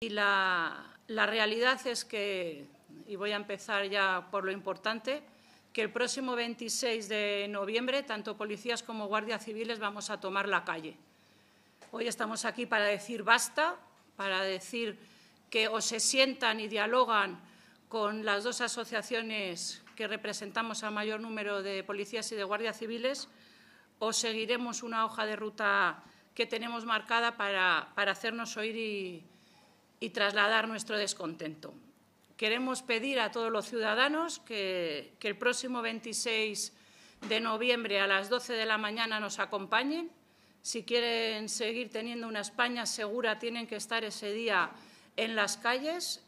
Y la, realidad es que, y voy a empezar ya por lo importante, que el próximo 26 de noviembre tanto policías como guardias civiles vamos a tomar la calle. Hoy estamos aquí para decir basta, para decir que o se sientan y dialogan con las dos asociaciones que representamos al mayor número de policías y de guardias civiles o seguiremos una hoja de ruta que tenemos marcada para hacernos oír y, y trasladar nuestro descontento. Queremos pedir a todos los ciudadanos que, el próximo 26 de noviembre a las 12 de la mañana nos acompañen. Si quieren seguir teniendo una España segura, tienen que estar ese día en las calles